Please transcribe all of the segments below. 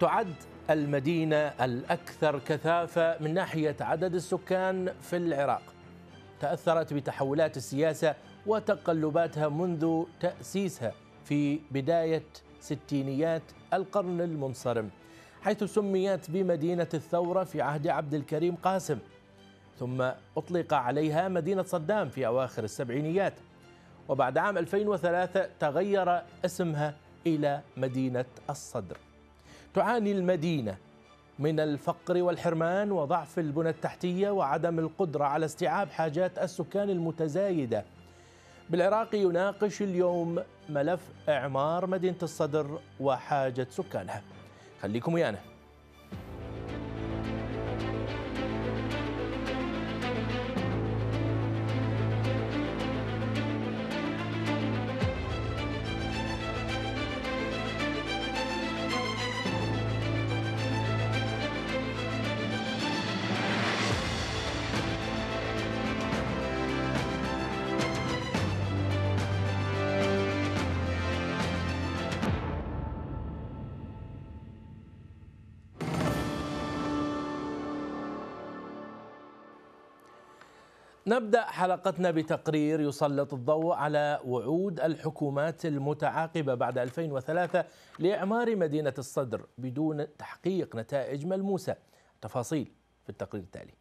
تعد المدينة الأكثر كثافة من ناحية عدد السكان في العراق تأثرت بتحولات السياسة وتقلباتها منذ تأسيسها في بداية ستينيات القرن المنصرم حيث سميت بمدينة الثورة في عهد عبد الكريم قاسم ثم أطلق عليها مدينة صدام في أواخر السبعينيات وبعد عام 2003 تغير اسمها إلى مدينة الصدر تعاني المدينه من الفقر والحرمان وضعف البنى التحتيه وعدم القدره على استيعاب حاجات السكان المتزايده بالعراق يناقش اليوم ملف اعمار مدينه الصدر وحاجه سكانها خليكم ويانا نبدأ حلقتنا بتقرير يسلط الضوء على وعود الحكومات المتعاقبة بعد 2003 لإعمار مدينة الصدر بدون تحقيق نتائج ملموسة تفاصيل في التقرير التالي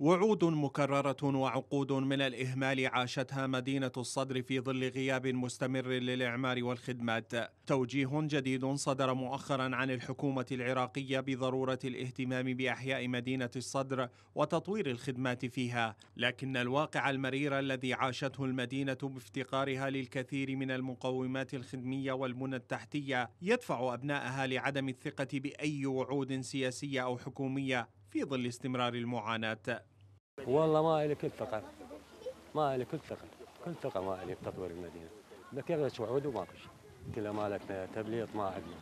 وعود مكررة وعقود من الإهمال عاشتها مدينة الصدر في ظل غياب مستمر للإعمار والخدمات. توجيه جديد صدر مؤخرا عن الحكومة العراقية بضرورة الاهتمام بأحياء مدينة الصدر وتطوير الخدمات فيها، لكن الواقع المرير الذي عاشته المدينة بافتقارها للكثير من المقومات الخدمية والمنى التحتية يدفع أبنائها لعدم الثقة بأي وعود سياسية أو حكومية في ظل استمرار المعاناة والله ما إلي كل ثقه ما إلي كل ثقه كل ثقه ما إلي بتطوير المدينه ذكرت وعود وماكو شيء كلها مالتنا تبليط ما عندنا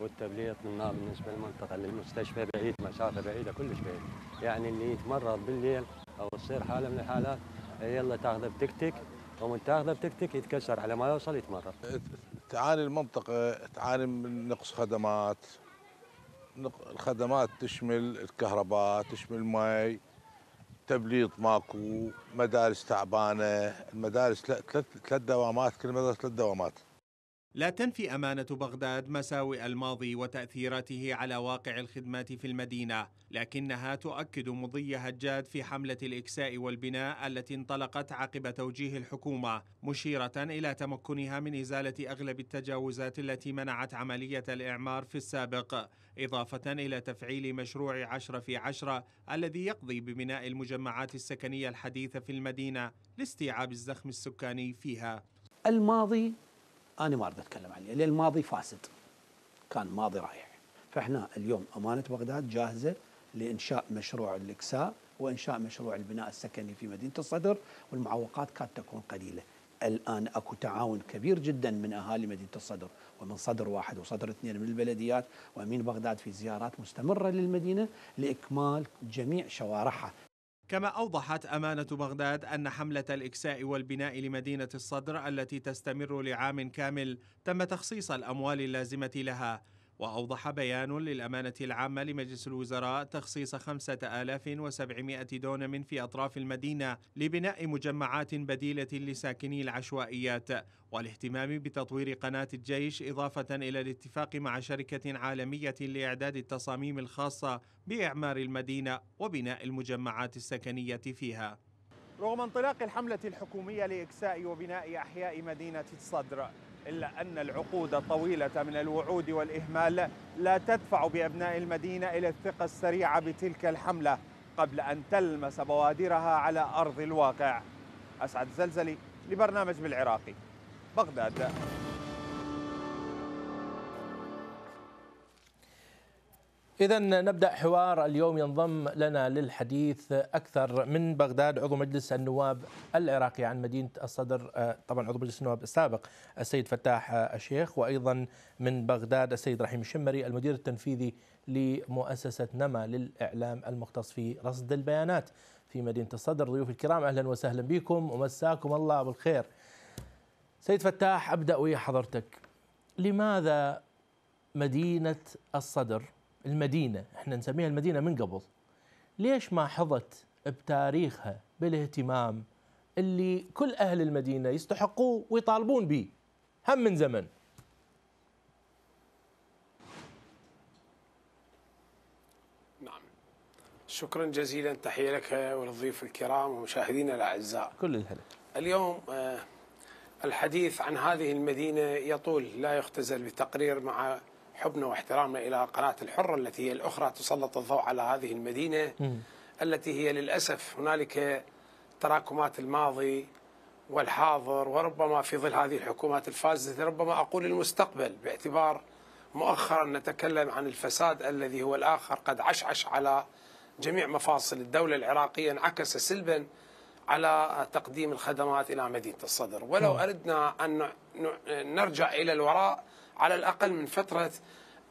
والتبليط منا بالنسبه للمنطقه للمستشفى بعيد مسافه بعيده كلش بعيد يعني اللي يتمرض بالليل او تصير حاله من الحالات يلا تاخذه بتكتك ومن تاخذه بتكتك يتكسر على ما يوصل يتمرض تعاني المنطقه تعاني من نقص خدمات الخدمات تشمل الكهرباء تشمل المي تبليط ماكو مدارس تعبانه المدارس ثلاث دوامات كل مدرسه ثلاث دوامات لا تنفي أمانة بغداد مساوئ الماضي وتأثيراته على واقع الخدمات في المدينة، لكنها تؤكد مضي هجاد في حملة الإكساء والبناء التي انطلقت عقب توجيه الحكومة، مشيرة إلى تمكنها من إزالة أغلب التجاوزات التي منعت عملية الإعمار في السابق، إضافة إلى تفعيل مشروع عشرة في عشرة الذي يقضي ببناء المجمعات السكنية الحديثة في المدينة لاستيعاب الزخم السكاني فيها. الماضي انا ما اريد اتكلم عليه لان الماضي فاسد كان ماضي رايح فاحنا اليوم امانه بغداد جاهزه لانشاء مشروع الاكساء وانشاء مشروع البناء السكني في مدينه الصدر والمعوقات كانت تكون قليله الان اكو تعاون كبير جدا من اهالي مدينه الصدر ومن صدر واحد وصدر اثنين من البلديات وامين بغداد في زيارات مستمره للمدينه لاكمال جميع شوارعها كما أوضحت أمانة بغداد أن حملة الإكساء والبناء لمدينة الصدر التي تستمر لعام كامل تم تخصيص الأموال اللازمة لها وأوضح بيان للأمانة العامة لمجلس الوزراء تخصيص 5700 دونم في أطراف المدينة لبناء مجمعات بديلة لساكني العشوائيات والاهتمام بتطوير قناة الجيش إضافة إلى الاتفاق مع شركة عالمية لإعداد التصاميم الخاصة بإعمار المدينة وبناء المجمعات السكنية فيها رغم انطلاق الحملة الحكومية لإكساء وبناء أحياء مدينة الصدر إلا أن العقود الطويلة من الوعود والإهمال لا تدفع بأبناء المدينة إلى الثقة السريعة بتلك الحملة قبل أن تلمس بوادرها على أرض الواقع أسعد زلزلي لبرنامج بالعراقي بغداد إذا نبدأ حوار اليوم ينضم لنا للحديث أكثر من بغداد عضو مجلس النواب العراقي عن مدينة الصدر آه، طبعا عضو مجلس النواب السابق السيد فتاح آه، الشيخ وأيضا من بغداد السيد رحيم الشمري المدير التنفيذي لمؤسسة نما للإعلام المختص في رصد البيانات في مدينة الصدر ضيوف الكرام أهلا وسهلا بكم ومساكم الله بالخير سيد فتاح أبدأ ويا حضرتك لماذا مدينة الصدر المدينه احنا نسميها المدينه من قبل ليش ما حظت بتاريخها بالاهتمام اللي كل اهل المدينه يستحقوه ويطالبون به هم من زمن نعم شكرا جزيلا تحيه لك وللضيوف الكرام ومشاهدينا الاعزاء كل الهلا اليوم آه، الحديث عن هذه المدينه يطول لا يختزل بتقرير مع حبنا واحترامنا إلى قناة الحرة التي هي الأخرى تسلط الضوء على هذه المدينة م. التي هي للأسف هنالك تراكمات الماضي والحاضر وربما في ظل هذه الحكومات الفاسدة ربما أقول المستقبل باعتبار مؤخرا نتكلم عن الفساد الذي هو الآخر قد عشعش على جميع مفاصل الدولة العراقية انعكس سلبا على تقديم الخدمات إلى مدينة الصدر ولو أردنا أن نرجع إلى الوراء على الأقل من فترة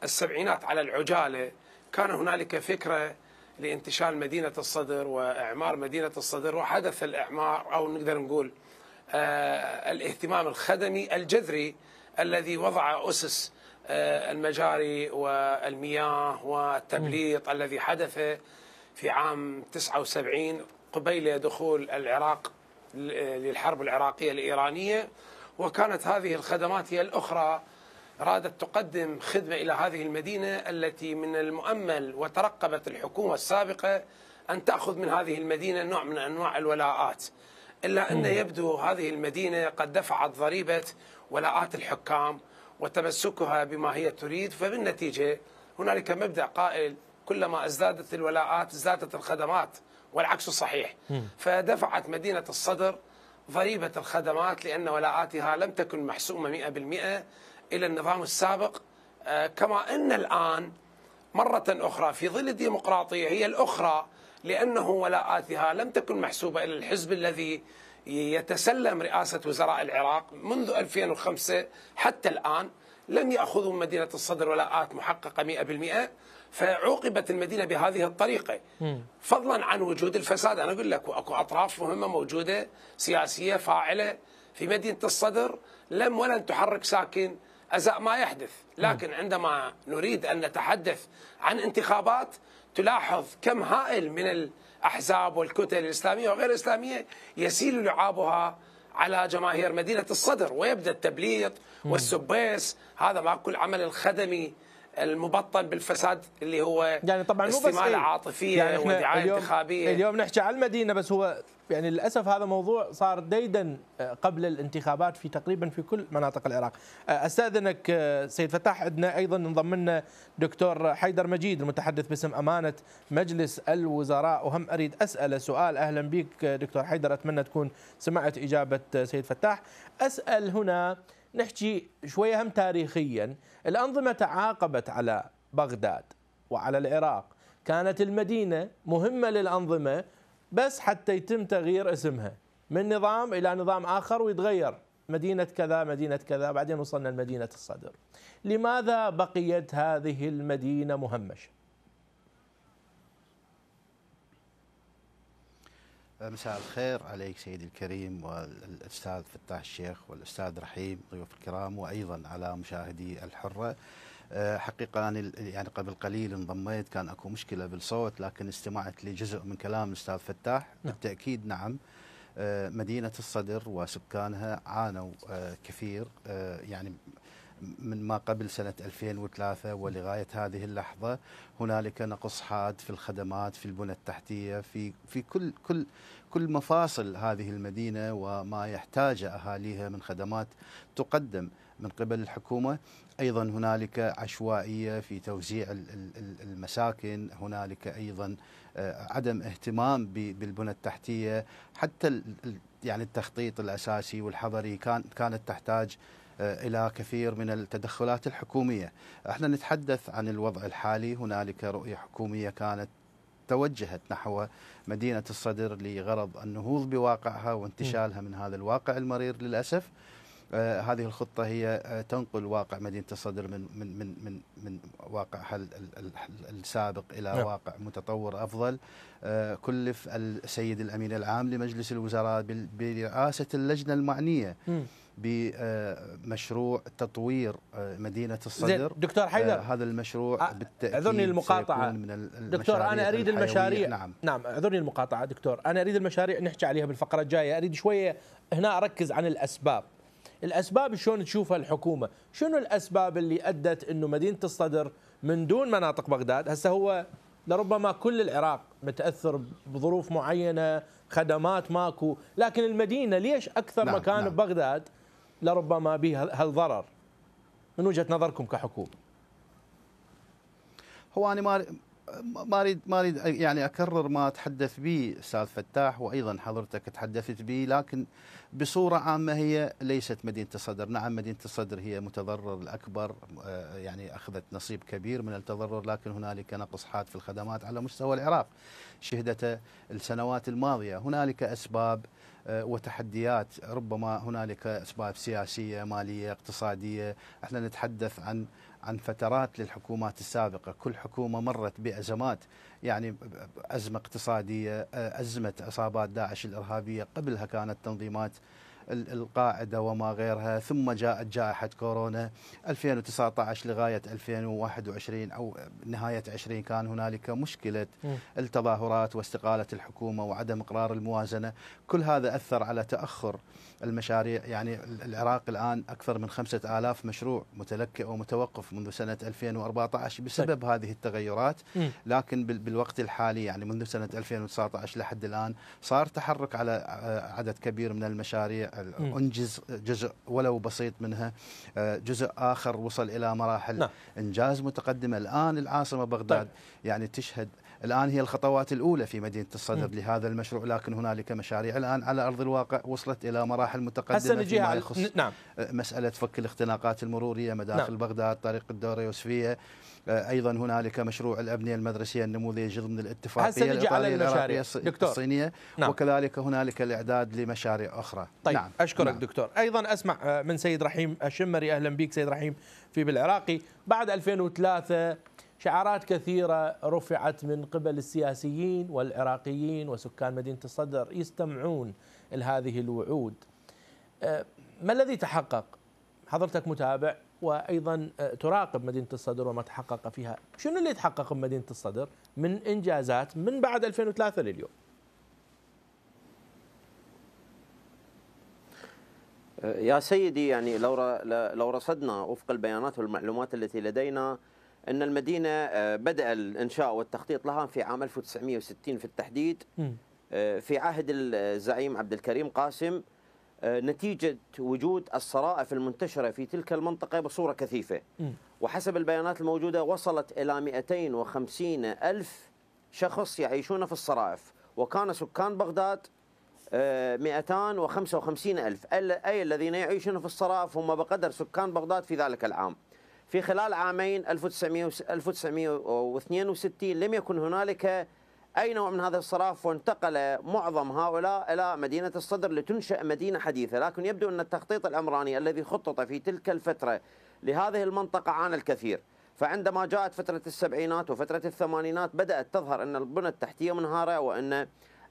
السبعينات على العجالة كان هنالك فكرة لانتشال مدينة الصدر وإعمار مدينة الصدر وحدث الإعمار أو نقدر نقول آه، الاهتمام الخدمي الجذري الذي وضع أسس آه، المجاري والمياه والتبليط الذي حدث في عام 79 قبيل دخول العراق للحرب العراقية الإيرانية وكانت هذه الخدمات هي الأخرى أرادت تقدم خدمة إلى هذه المدينة التي من المؤمل وترقبت الحكومة السابقة أن تأخذ من هذه المدينة نوع من أنواع الولاءات إلا أن يبدو هذه المدينة قد دفعت ضريبة ولاءات الحكام وتمسكها بما هي تريد فبالنتيجة هنالك مبدأ قائل كلما ازدادت الولاءات ازدادت الخدمات والعكس صحيح فدفعت مدينة الصدر ضريبة الخدمات لأن ولاءاتها لم تكن محسومة 100% الى النظام السابق آه، كما ان الان مره اخرى في ظل الديمقراطيه هي الاخرى لانه ولاءاتها لم تكن محسوبه الى الحزب الذي يتسلم رئاسه وزراء العراق منذ 2005 حتى الان لم ياخذوا من مدينه الصدر ولاءات محققه 100% فعوقبت المدينه بهذه الطريقه فضلا عن وجود الفساد انا اقول لك اكو اطراف مهمه موجوده سياسيه فاعله في مدينه الصدر لم ولن تحرك ساكن أزاء ما يحدث لكن عندما نريد أن نتحدث عن انتخابات تلاحظ كم هائل من الأحزاب والكتل الإسلامية وغير الإسلامية يسيل لعابها على جماهير مدينة الصدر ويبدأ التبليط والسبيس هذا مع كل عمل الخدمي المبطن بالفساد اللي هو يعني طبعا مو بس إيه، عاطفيه يعني ودعايه اليوم انتخابيه اليوم نحكي على المدينه بس هو يعني للاسف هذا موضوع صار ديدا آه، قبل الانتخابات في تقريبا في كل مناطق العراق. آه، استاذنك آه، سيد فتاح عندنا ايضا انضم لنا دكتور حيدر مجيد المتحدث باسم امانه مجلس الوزراء وهم اريد اساله سؤال اهلا بك دكتور حيدر اتمنى تكون سمعت اجابه سيد فتاح. اسال هنا نحكي شوية هم تاريخيا الأنظمة تعاقبت على بغداد وعلى العراق كانت المدينة مهمة للأنظمة بس حتى يتم تغيير اسمها من نظام إلى نظام آخر ويتغير مدينة كذا مدينة كذا بعدين وصلنا لمدينة الصدر لماذا بقيت هذه المدينة مهمشة مساء الخير عليك سيدي الكريم والأستاذ فتاح الشيخ والأستاذ رحيم ضيوف الكرام وأيضا على مشاهدي الحرة آه، حقيقة أنا يعني قبل قليل انضميت كان أكو مشكلة بالصوت لكن استمعت لجزء من كلام الأستاذ فتاح نعم. بالتأكيد نعم آه، مدينة الصدر وسكانها عانوا آه، كثير يعني من ما قبل سنة 2003 ولغاية هذه اللحظة هنالك نقص حاد في الخدمات في البنى التحتية في في كل كل كل مفاصل هذه المدينة وما يحتاج أهاليها من خدمات تقدم من قبل الحكومة أيضا هنالك عشوائية في توزيع المساكن هنالك أيضا آه، عدم اهتمام بالبنى التحتية حتى يعني التخطيط الأساسي والحضري كان كانت تحتاج آه، الى كثير من التدخلات الحكوميه. احنا نتحدث عن الوضع الحالي، هنالك رؤيه حكوميه كانت توجهت نحو مدينة الصدر لغرض النهوض بواقعها وانتشالها من هذا الواقع المرير للأسف آه، هذه الخطة هي آه، تنقل واقع مدينة الصدر من من من من, من واقعها السابق إلى نعم. واقع متطور أفضل آه، كلف السيد الأمين العام لمجلس الوزراء برئاسة اللجنة المعنية م. بمشروع تطوير آه، مدينه الصدر دكتور حيدر آه، هذا المشروع آه، بالتاكيد اعذرني المقاطعه من دكتور انا اريد المشاريع نعم نعم اعذرني المقاطعه دكتور انا اريد المشاريع نحكي عليها بالفقره الجايه اريد شويه هنا اركز عن الاسباب الاسباب شلون تشوفها الحكومه شنو الاسباب اللي ادت انه مدينه الصدر من دون مناطق بغداد هسه هو لربما كل العراق متاثر بظروف معينه خدمات ماكو لكن المدينه ليش اكثر نعم مكان نعم. بغداد لربما به هالضرر من وجهه نظركم كحكومه؟ هو انا ما اريد ما اريد يعني اكرر ما تحدث به استاذ فتاح وايضا حضرتك تحدثت به لكن بصوره عامه هي ليست مدينه الصدر، نعم مدينه الصدر هي متضرر الاكبر آه، يعني اخذت نصيب كبير من التضرر لكن هنالك نقص حاد في الخدمات على مستوى العراق شهدته السنوات الماضيه، هنالك اسباب آه، وتحديات ربما هنالك اسباب سياسيه ماليه اقتصاديه احنا نتحدث عن عن فترات للحكومات السابقه، كل حكومه مرت بازمات يعني ازمه اقتصاديه، ازمه عصابات داعش الارهابيه، قبلها كانت تنظيمات القاعده وما غيرها، ثم جاءت جائحه كورونا 2019 لغايه 2021 او نهايه 20 كان هنالك مشكله التظاهرات واستقاله الحكومه وعدم اقرار الموازنه، كل هذا اثر على تاخر المشاريع يعني العراق الآن أكثر من خمسة آلاف مشروع متلكئ ومتوقف منذ سنة 2014 بسبب صحيح. هذه التغيرات م. لكن بالوقت الحالي يعني منذ سنة 2019 لحد الآن صار تحرك على آه، عدد كبير من المشاريع أنجز جزء ولو بسيط منها آه، جزء آخر وصل إلى مراحل لا. نعم. إنجاز متقدمة الآن العاصمة بغداد طيب. يعني تشهد الآن هي الخطوات الأولى في مدينة الصدر م. لهذا المشروع لكن هنالك مشاريع الآن على أرض الواقع وصلت إلى مراحل متقدمة فيما يخص نعم. آه، مسألة فك الاختناقات المرورية مداخل نعم. بغداد طريق الدورة يوسفية آه، ايضا هنالك مشروع الابنيه المدرسيه النموذجي ضمن الاتفاقيه الايطاليه العراقيه الصينيه نعم. وكذلك هنالك الاعداد لمشاريع اخرى طيب نعم. اشكرك نعم. دكتور ايضا اسمع آه، من سيد رحيم الشمري اهلا بك سيد رحيم في بالعراقي بعد 2003 شعارات كثيرة رفعت من قبل السياسيين والعراقيين وسكان مدينة الصدر يستمعون لهذه الوعود أه، ما الذي تحقق؟ حضرتك متابع وأيضا أه، تراقب مدينة الصدر وما تحقق فيها شنو اللي تحقق بمدينة الصدر من إنجازات من بعد 2003 لليوم؟ أه، يا سيدي يعني لو لو رصدنا وفق البيانات والمعلومات التي لدينا ان المدينه آه، بدا الانشاء والتخطيط لها في عام 1960 في التحديد آه، في عهد الزعيم آه، عبد الكريم قاسم نتيجة وجود الصرائف المنتشرة في تلك المنطقة بصورة كثيفة وحسب البيانات الموجودة وصلت إلى 250 ألف شخص يعيشون في الصرائف وكان سكان بغداد 255 ألف أي الذين يعيشون في الصرائف هم بقدر سكان بغداد في ذلك العام في خلال عامين 1962 لم يكن هنالك أي نوع من هذا الصراف وانتقل معظم هؤلاء إلى مدينة الصدر لتنشأ مدينة حديثة لكن يبدو أن التخطيط الأمراني الذي خطط في تلك الفترة لهذه المنطقة عانى الكثير فعندما جاءت فترة السبعينات وفترة الثمانينات بدأت تظهر أن البنى التحتية منهارة وأن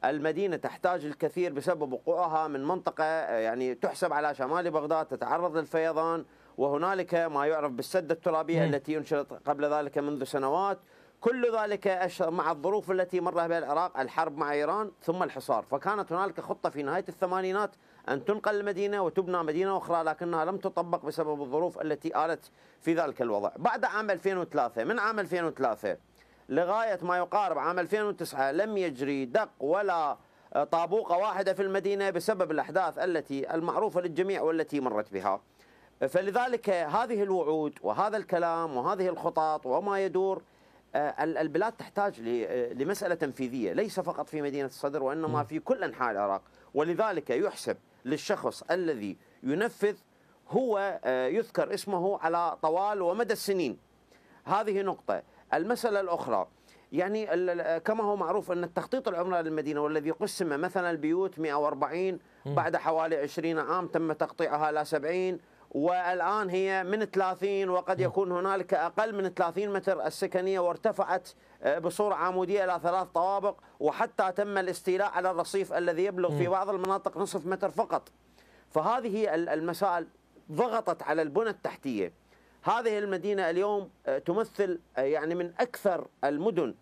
المدينة تحتاج الكثير بسبب وقوعها من منطقة يعني تحسب على شمال بغداد تتعرض للفيضان وهنالك ما يعرف بالسدة الترابية التي انشرت قبل ذلك منذ سنوات كل ذلك مع الظروف التي مر بها العراق الحرب مع إيران ثم الحصار فكانت هنالك خطة في نهاية الثمانينات أن تنقل المدينة وتبنى مدينة أخرى لكنها لم تطبق بسبب الظروف التي آلت في ذلك الوضع بعد عام 2003 من عام 2003 لغاية ما يقارب عام 2009 لم يجري دق ولا طابوقة واحدة في المدينة بسبب الأحداث التي المعروفة للجميع والتي مرت بها فلذلك هذه الوعود وهذا الكلام وهذه الخطط وما يدور آه، البلاد تحتاج آه، لمسألة تنفيذية ليس فقط في مدينة الصدر وإنما في كل أنحاء العراق ولذلك يحسب للشخص الذي ينفذ هو آه، يذكر اسمه على طوال ومدى السنين هذه نقطة المسألة الأخرى يعني كما هو معروف أن التخطيط العمراني للمدينة والذي قسم مثلا البيوت 140 بعد حوالي 20 عام تم تقطيعها إلى 70 والآن هي من 30 وقد يكون هنالك أقل من 30 متر السكنية وارتفعت آه، بصورة عمودية إلى ثلاث طوابق وحتى تم الاستيلاء على الرصيف الذي يبلغ في بعض المناطق نصف متر فقط فهذه المسائل ضغطت على البنى التحتية هذه المدينة اليوم آه، تمثل آه، يعني من أكثر المدن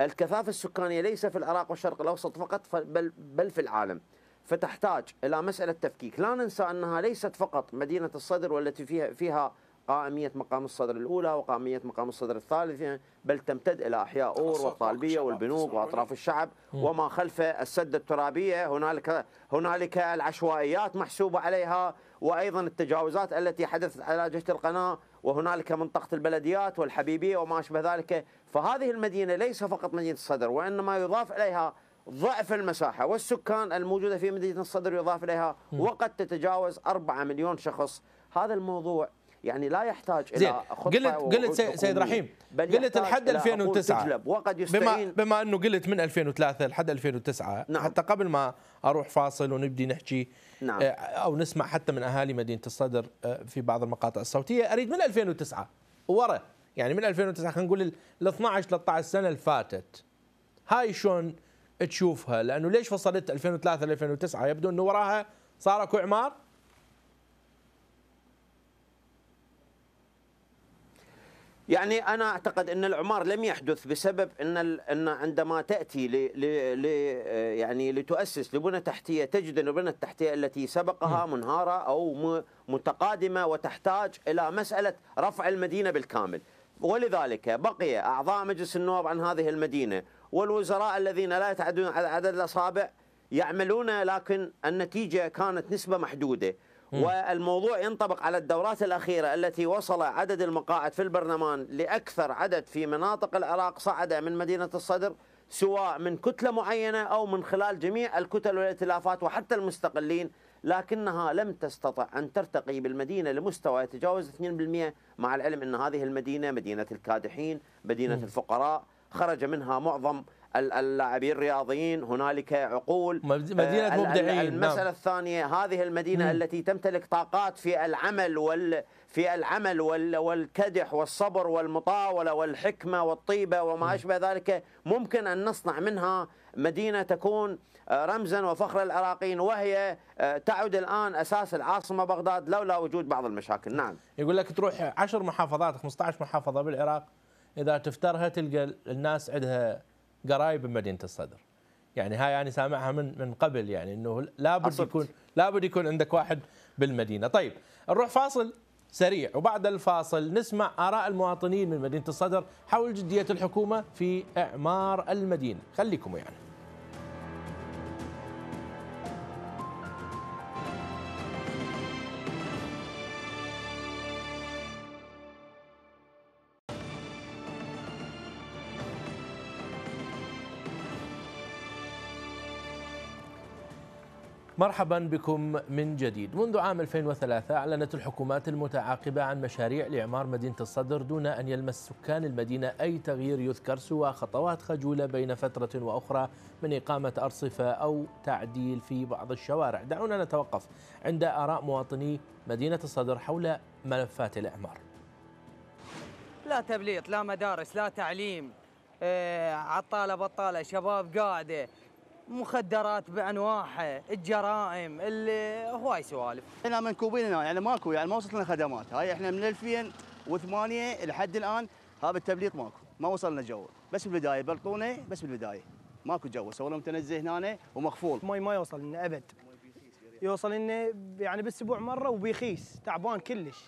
الكثافة السكانية ليس في العراق والشرق الأوسط فقط بل, بل في العالم فتحتاج الى مساله تفكيك، لا ننسى انها ليست فقط مدينه الصدر والتي فيها فيها قائميه مقام الصدر الاولى وقائميه مقام الصدر الثالثه بل تمتد الى احياء اور والطالبيه والبنوك واطراف الشعب وما خلف السد الترابيه هنالك هنالك العشوائيات محسوبه عليها وايضا التجاوزات التي حدثت على جهه القناه وهنالك منطقه البلديات والحبيبيه وما اشبه ذلك فهذه المدينه ليس فقط مدينه الصدر وانما يضاف اليها ضعف المساحة والسكان الموجودة في مدينة الصدر يضاف إليها وقد تتجاوز 4 مليون شخص هذا الموضوع يعني لا يحتاج زين. الى خطه قلت قلت سيد رحيم قلت لحد 2009 وقد بما بما انه قلت من 2003 لحد 2009 نعم. حتى قبل ما اروح فاصل ونبدي نحكي نعم. آه، او نسمع حتى من اهالي مدينه الصدر آه، في بعض المقاطع الصوتيه اريد من 2009 ورا يعني من 2009 خلينا نقول ال 12 13 سنه اللي فاتت هاي شلون تشوفها لانه ليش فصلت 2003 2009 يبدو انه وراها صار اكو اعمار يعني انا اعتقد ان الاعمار لم يحدث بسبب ان ان عندما تاتي ل ل يعني لتؤسس لبنى تحتيه تجد ان البنى التحتيه التي سبقها منهاره او متقادمه وتحتاج الى مساله رفع المدينه بالكامل ولذلك بقي أعضاء مجلس النواب عن هذه المدينة والوزراء الذين لا يتعدون على عدد الأصابع يعملون لكن النتيجة كانت نسبة محدودة والموضوع ينطبق على الدورات الأخيرة التي وصل عدد المقاعد في البرلمان لأكثر عدد في مناطق العراق صعد من مدينة الصدر سواء من كتلة معينة أو من خلال جميع الكتل والائتلافات وحتى المستقلين لكنها لم تستطع أن ترتقي بالمدينة لمستوى يتجاوز 2% مع العلم أن هذه المدينة مدينة الكادحين مدينة الفقراء خرج منها معظم اللاعبين الرياضيين هنالك عقول مدينة آه، مبدعين نعم. المسألة نعم. الثانية هذه المدينة مم. التي تمتلك طاقات في العمل وال في العمل وال والكدح والصبر والمطاولة والحكمة والطيبة وما أشبه ذلك ممكن أن نصنع منها مدينة تكون رمزا وفخر العراقيين وهي آه، تعد الآن أساس العاصمة بغداد لولا وجود بعض المشاكل نعم يقول لك تروح 10 محافظات 15 محافظة بالعراق إذا تفترها تلقى الناس عندها قرايب بمدينة الصدر يعني هاي أنا يعني سامعها من من قبل يعني أنه لابد أصبت. يكون لابد يكون عندك واحد بالمدينة طيب نروح فاصل سريع وبعد الفاصل نسمع آراء المواطنين من مدينة الصدر حول جدية الحكومة في إعمار المدينة خليكم يعني مرحبا بكم من جديد منذ عام 2003 أعلنت الحكومات المتعاقبة عن مشاريع لإعمار مدينة الصدر دون أن يلمس سكان المدينة أي تغيير يذكر سوى خطوات خجولة بين فترة وأخرى من إقامة أرصفة أو تعديل في بعض الشوارع دعونا نتوقف عند آراء مواطني مدينة الصدر حول ملفات الإعمار لا تبليط لا مدارس لا تعليم آه، عطالة بطالة شباب قاعدة مخدرات بانواعها، الجرائم، هواي سوالف. احنا منكوبين هنا يعني ماكو يعني ما وصلنا خدمات، هاي احنا من 2008 لحد الان هذا التبليغ ماكو، ما وصلنا جو، بس بالبدايه بلطونه بس بالبدايه، ماكو جو، سووا متنزه هنا ومخفول. ماي ما يوصل لنا ابد. يوصل لنا يعني بالاسبوع مره وبيخيس، تعبان كلش.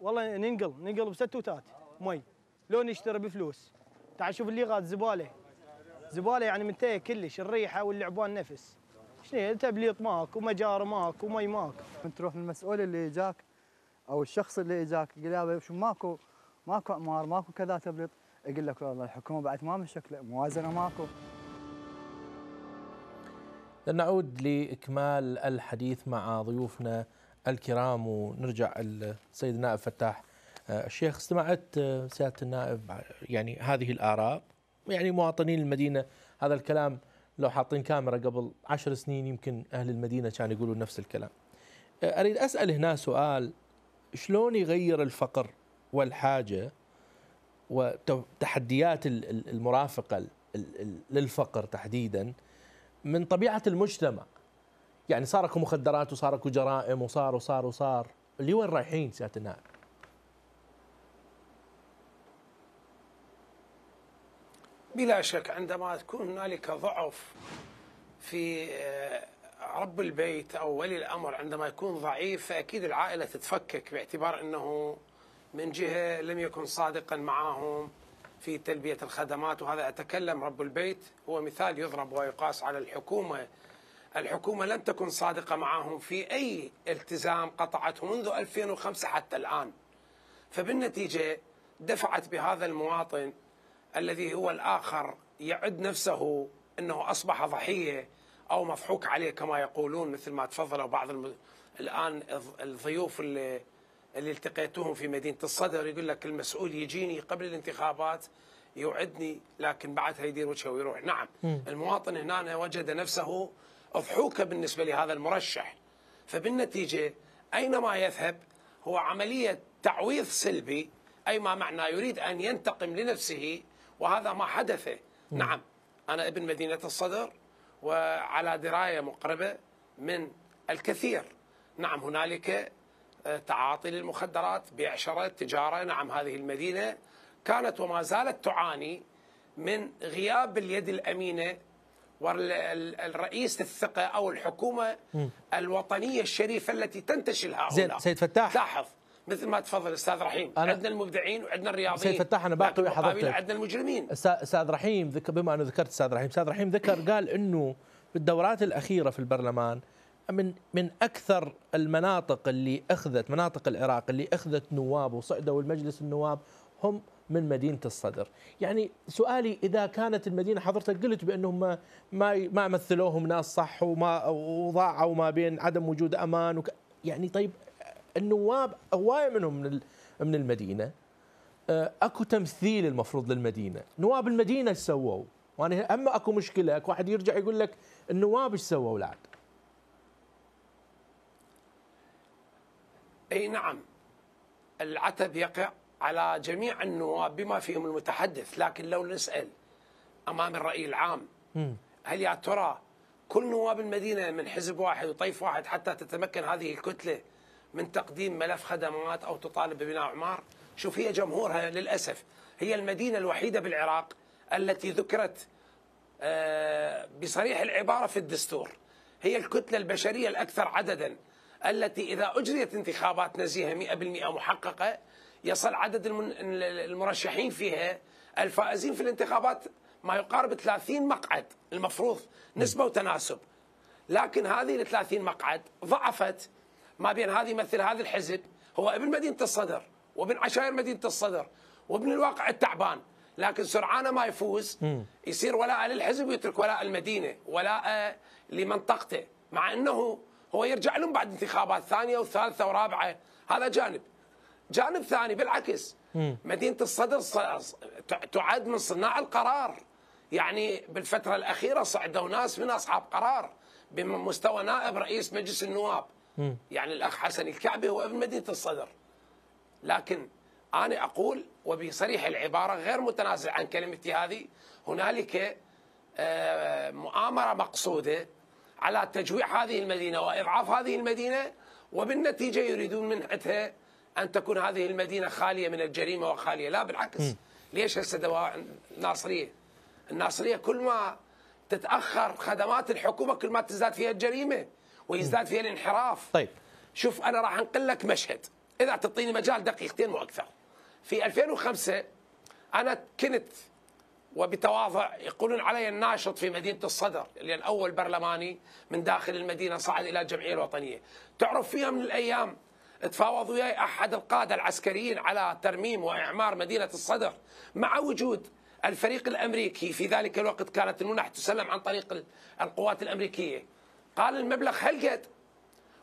والله ننقل ننقل بستوتات مي لو نشتري بفلوس تعال شوف اللي غاد زباله زباله يعني منتهيه كلش الريحه واللعبان نفس شنو تبليط ماك ومجار ماك ومي ماك انت تروح للمسؤول اللي اجاك او الشخص اللي اجاك قال له شو ماكو ماكو اعمار ماكو كذا تبليط يقول لك والله الحكومه بعد ما مشكله موازنه ماكو لنعود لاكمال الحديث مع ضيوفنا الكرام ونرجع السيد النائب فتاح آه، الشيخ استمعت آه، سياده النائب يعني هذه الاراء يعني مواطنين المدينه هذا الكلام لو حاطين كاميرا قبل عشر سنين يمكن اهل المدينه كانوا يقولون نفس الكلام. أه، اريد اسال هنا سؤال شلون يغير الفقر والحاجه وتحديات المرافقه للفقر تحديدا من طبيعه المجتمع يعني صار اكو مخدرات وصار اكو جرائم وصار وصار وصار, وصار. اللي وين رايحين سياده النائب؟ بلا شك عندما تكون هنالك ضعف في آه، رب البيت او ولي الامر عندما يكون ضعيف فاكيد العائله تتفكك باعتبار انه من جهه لم يكن صادقا معهم في تلبيه الخدمات وهذا اتكلم رب البيت هو مثال يضرب ويقاس على الحكومه. الحكومه لم تكن صادقه معهم في اي التزام قطعته منذ 2005 حتى الان. فبالنتيجه دفعت بهذا المواطن الذي هو الآخر يعد نفسه أنه أصبح ضحية أو مضحوك عليه كما يقولون مثل ما تفضلوا بعض الم... الآن الضيوف اللي اللي التقيتهم في مدينة الصدر يقول لك المسؤول يجيني قبل الانتخابات يوعدني لكن بعدها يدير وجهه ويروح نعم المواطن هنا وجد نفسه أضحوكة بالنسبة لهذا المرشح فبالنتيجة أينما يذهب هو عملية تعويض سلبي أي ما معنى يريد أن ينتقم لنفسه وهذا ما حدث نعم أنا ابن مدينة الصدر وعلى دراية مقربة من الكثير نعم هنالك آه، تعاطي للمخدرات بعشرة تجارة نعم هذه المدينة كانت وما زالت تعاني من غياب اليد الأمينة والرئيس الثقة أو الحكومة الوطنية الشريفة التي تنتشل هؤلاء زين سيد فتاح لاحظ مثل ما تفضل استاذ رحيم أنا عندنا المبدعين وعندنا الرياضيين سيد فتاح انا باقي حضرتك عندنا المجرمين استاذ رحيم بما انه ذكرت استاذ رحيم استاذ رحيم ذكر قال انه بالدورات الاخيره في البرلمان من من اكثر المناطق اللي اخذت مناطق العراق اللي اخذت نواب وصعدوا المجلس النواب هم من مدينه الصدر، يعني سؤالي اذا كانت المدينه حضرتك قلت بانهم ما ما مثلوهم ناس صح وما وضاعوا ما بين عدم وجود امان وك يعني طيب النواب هوايه منهم من من المدينه آه، اكو تمثيل المفروض للمدينه نواب المدينه ايش سووا وانا اما اكو مشكله اكو واحد يرجع يقول لك النواب ايش سووا لعد اي نعم العتب يقع على جميع النواب بما فيهم المتحدث لكن لو نسال امام الراي العام هل يا ترى كل نواب المدينه من حزب واحد وطيف واحد حتى تتمكن هذه الكتله من تقديم ملف خدمات أو تطالب ببناء عمار شوف هي جمهورها للأسف هي المدينة الوحيدة بالعراق التي ذكرت آه، بصريح العبارة في الدستور هي الكتلة البشرية الأكثر عددا التي إذا أجريت انتخابات نزيهة 100% محققة يصل عدد المرشحين فيها الفائزين في الانتخابات ما يقارب 30 مقعد المفروض نسبة وتناسب لكن هذه ال 30 مقعد ضعفت ما بين هذه يمثل هذا الحزب هو ابن مدينه الصدر وابن عشائر مدينه الصدر وابن الواقع التعبان لكن سرعان ما يفوز يصير ولاء للحزب ويترك ولاء المدينه ولاء لمنطقته مع انه هو يرجع لهم بعد انتخابات ثانيه وثالثه ورابعه هذا جانب جانب ثاني بالعكس مدينه الصدر تعد من صناع القرار يعني بالفتره الاخيره صعدوا ناس من اصحاب قرار بمستوى نائب رئيس مجلس النواب يعني الأخ حسن الكعبي هو ابن مدينة الصدر لكن أنا أقول وبصريح العبارة غير متنازل عن كلمتي هذه هنالك آه، مؤامرة مقصودة على تجويع هذه المدينة وإضعاف هذه المدينة وبالنتيجة يريدون من عندها أن تكون هذه المدينة خالية من الجريمة وخالية لا بالعكس ليش هسه دواء الناصرية الناصرية كل ما تتأخر خدمات الحكومة كل ما تزداد فيها الجريمة ويزداد فيها الانحراف طيب شوف انا راح انقل لك مشهد اذا تعطيني مجال دقيقتين واكثر في 2005 انا كنت وبتواضع يقولون علي الناشط في مدينة الصدر اللي الأول برلماني من داخل المدينة صعد إلى الجمعية الوطنية تعرف فيها من الأيام تفاوض وياي أحد القادة العسكريين على ترميم وإعمار مدينة الصدر مع وجود الفريق الأمريكي في ذلك الوقت كانت المنح تسلم عن طريق القوات الأمريكية قال المبلغ هالقد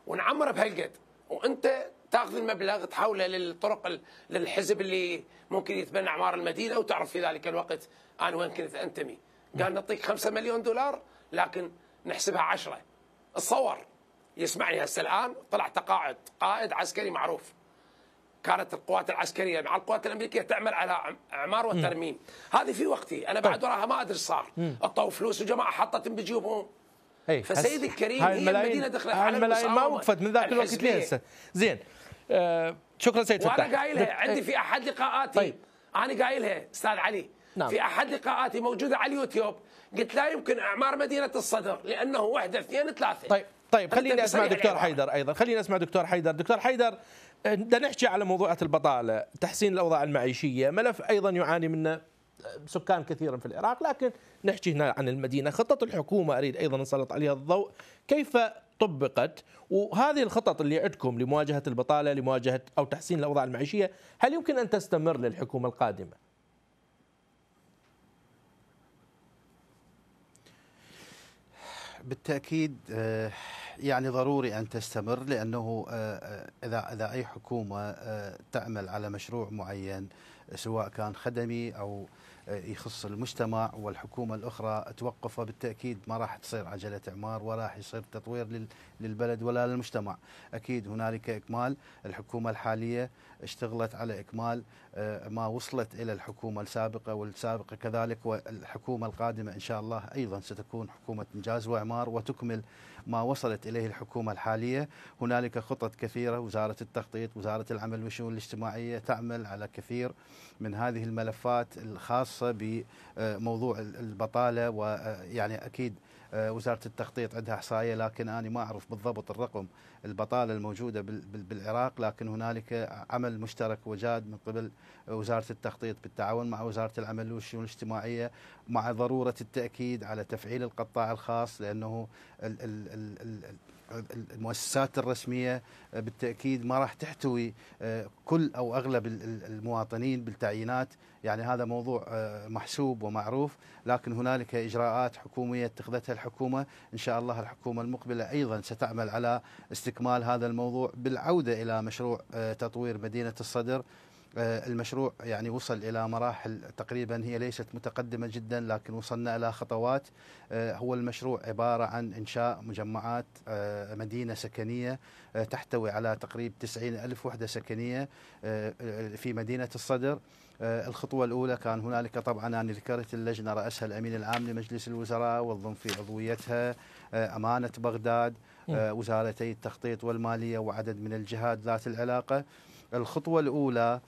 ونعمره بهالقد وانت تاخذ المبلغ تحوله للطرق للحزب اللي ممكن يتبنى اعمار المدينه وتعرف في ذلك الوقت انا وين كنت انتمي قال نعطيك 5 مليون دولار لكن نحسبها 10 تصور يسمعني هسه الان طلع تقاعد قائد عسكري معروف كانت القوات العسكريه مع القوات الامريكيه تعمل على اعمار وترميم هذه في وقتي انا طيب. بعد وراها ما ادري صار اعطوا فلوس وجماعه حطت بجيوبهم أي فسيدي الكريم هي المدينه دخلت على الملايين ما وقفت من ذاك الوقت ليه هسه زين آه شكرا سيد فتح وانا قايلها عندي في احد لقاءاتي طيب. انا قايلها استاذ علي نعم. في احد لقاءاتي موجوده على اليوتيوب قلت لا يمكن اعمار مدينه الصدر لانه واحده اثنين ثلاثه طيب طيب خليني اسمع دكتور حيدر ايضا خليني اسمع دكتور حيدر دكتور حيدر بدنا آه، نحكي على موضوعات البطاله تحسين الاوضاع المعيشيه ملف ايضا يعاني منه سكان كثيرا في العراق لكن نحكي هنا عن المدينة خطط الحكومة أريد أيضا نسلط عليها الضوء كيف طبقت وهذه الخطط اللي عندكم لمواجهة البطالة لمواجهة أو تحسين الأوضاع المعيشية هل يمكن أن تستمر للحكومة القادمة؟ بالتاكيد آه، يعني ضروري ان تستمر لانه آه، آه، اذا اذا اي حكومه تعمل على مشروع معين سواء كان خدمي او آه، يخص المجتمع والحكومة الأخرى توقفه بالتأكيد ما راح تصير عجلة إعمار وراح يصير تطوير للبلد ولا للمجتمع أكيد هنالك إكمال الحكومة الحالية اشتغلت على إكمال آه، ما وصلت إلى الحكومة السابقة والسابقة كذلك والحكومة القادمة إن شاء الله أيضا ستكون حكومة إنجاز وإعمار وتكمل ما وصلت إليه الحكومة الحالية هنالك خطط كثيرة وزارة التخطيط وزارة العمل والشؤون الاجتماعية تعمل على كثير من هذه الملفات الخاصة بموضوع البطالة ويعني آه، أكيد آه، وزاره التخطيط عندها احصائيه لكن انا ما اعرف بالضبط الرقم البطاله الموجوده بالعراق لكن هنالك عمل مشترك وجاد من قبل وزاره التخطيط بالتعاون مع وزاره العمل والشؤون الاجتماعيه مع ضروره التاكيد على تفعيل القطاع الخاص لانه المؤسسات الرسميه آه، بالتاكيد ما راح تحتوي آه، كل او اغلب المواطنين بالتعيينات يعني هذا موضوع آه، محسوب ومعروف لكن هنالك اجراءات حكوميه اتخذتها الحكومه ان شاء الله الحكومه المقبله ايضا ستعمل على استكمال هذا الموضوع بالعوده الى مشروع تطوير مدينه الصدر آه، المشروع يعني وصل إلى مراحل تقريبا هي ليست متقدمة جدا لكن وصلنا إلى خطوات آه، هو المشروع عبارة عن إنشاء مجمعات آه، مدينة سكنية تحتوي على تقريب 90 ألف وحدة سكنية في مدينة الصدر الخطوة الأولى كان هنالك طبعا أنا ذكرت اللجنة رأسها الأمين العام لمجلس الوزراء والضم في عضويتها أمانة بغداد نعم. وزارتي التخطيط والمالية وعدد من الجهات ذات العلاقة الخطوة الأولى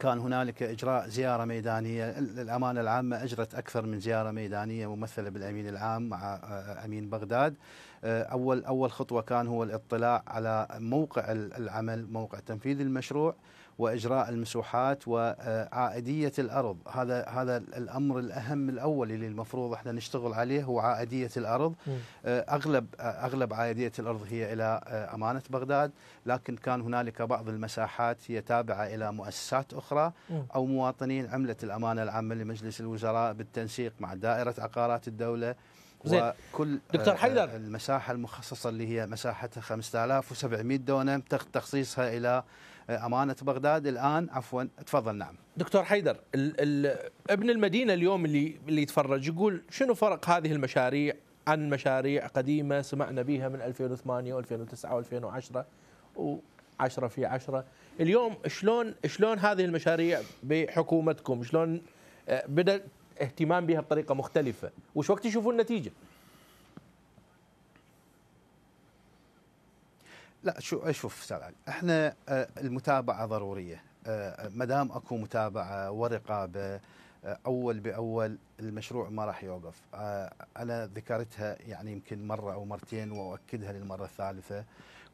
كان هنالك إجراء زيارة ميدانية الامانه العامة أجرت أكثر من زيارة ميدانية ممثلة بالأمين العام مع آه، أمين بغداد آه، أول أول خطوة كان هو الاطلاع على موقع العمل موقع تنفيذ المشروع واجراء المسوحات وعائديه الارض هذا هذا الامر الاهم الاول اللي المفروض احنا نشتغل عليه هو عائديه الارض اغلب اغلب عائديه الارض هي الى امانه بغداد لكن كان هنالك بعض المساحات هي تابعه الى مؤسسات اخرى او مواطنين عملت الامانه العامه لمجلس الوزراء بالتنسيق مع دائره عقارات الدوله زين. وكل دكتور آه، حيدر المساحه المخصصه اللي هي مساحتها 5700 دونم تخصيصها الى امانه بغداد الان عفوا تفضل نعم دكتور حيدر ال ال ابن المدينه اليوم اللي اللي يتفرج يقول شنو فرق هذه المشاريع عن مشاريع قديمه سمعنا بها من 2008 و2009 و2010 و10 في 10 اليوم شلون شلون هذه المشاريع بحكومتكم شلون آه، بدا اهتمام بها بطريقه مختلفه وش وقت يشوفون النتيجه لا شو شوف استاذ علي احنا آه، المتابعه ضروريه آه، آه، ما دام اكو متابعه ورقابه اول باول المشروع ما راح يوقف انا ذكرتها يعني يمكن مره او مرتين واؤكدها للمره الثالثه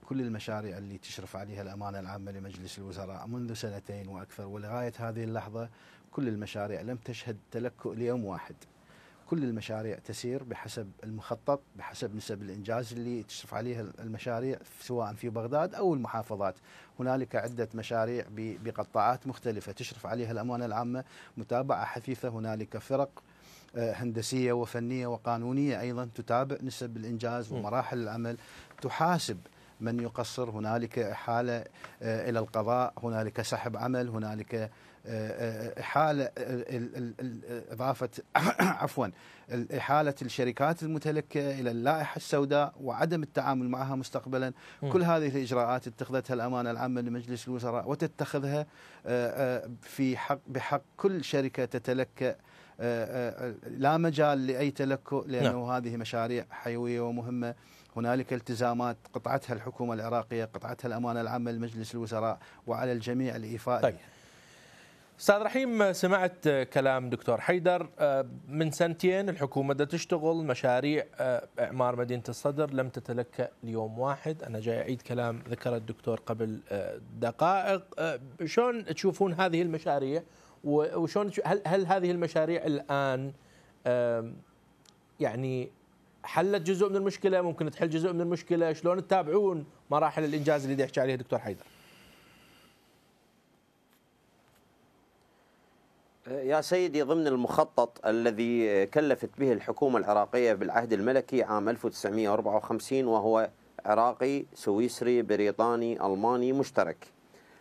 كل المشاريع اللي تشرف عليها الامانه العامه لمجلس الوزراء منذ سنتين واكثر ولغايه هذه اللحظه كل المشاريع لم تشهد تلكؤ ليوم واحد كل المشاريع تسير بحسب المخطط بحسب نسب الإنجاز اللي تشرف عليها المشاريع سواء في بغداد أو المحافظات هنالك عدة مشاريع بقطاعات مختلفة تشرف عليها الأمانة العامة متابعة حثيثة هنالك فرق آه، هندسيه وفنيه وقانونيه ايضا تتابع نسب الانجاز ومراحل العمل تحاسب من يقصر هنالك احاله آه، الى القضاء هنالك سحب عمل هنالك إحالة إضافة عفوا إحالة الشركات المتلكة إلى اللائحة السوداء وعدم التعامل معها مستقبلا كل هذه الإجراءات اتخذتها الأمانة العامة لمجلس الوزراء وتتخذها في حق بحق كل شركة تتلكأ لا مجال لأي تلكؤ لأنه نعم. هذه مشاريع حيوية ومهمة هنالك التزامات قطعتها الحكومة العراقية قطعتها الأمانة العامة لمجلس الوزراء وعلى الجميع الإيفاء طيب. استاذ رحيم سمعت كلام دكتور حيدر آه، من سنتين الحكومه بدها تشتغل مشاريع آه، اعمار مدينه الصدر لم تتلكا ليوم واحد انا جاي اعيد كلام ذكره الدكتور قبل آه، دقائق شلون تشوفون هذه المشاريع وشلون هل هل هذه المشاريع الان يعني حلت جزء من المشكله ممكن تحل جزء من المشكله شلون تتابعون مراحل الانجاز اللي يحكي عليها دكتور حيدر يا سيدي ضمن المخطط الذي كلفت به الحكومة العراقية بالعهد الملكي عام 1954 وهو عراقي سويسري بريطاني ألماني مشترك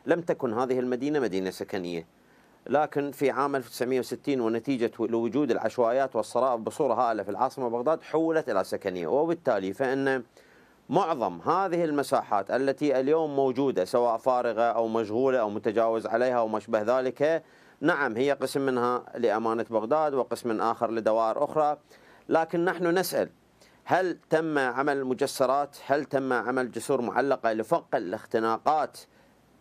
لم تكن هذه المدينة مدينة سكنية لكن في عام 1960 ونتيجة لوجود العشوائيات والصرائف بصورة هائلة في العاصمة بغداد حولت إلى سكنية وبالتالي فإن معظم هذه المساحات التي اليوم موجودة سواء فارغة أو مشغولة أو متجاوز عليها او ما شبه ذلك نعم هي قسم منها لأمانة بغداد وقسم آخر لدوائر أخرى لكن نحن نسأل هل تم عمل مجسرات هل تم عمل جسور معلقة لفق الاختناقات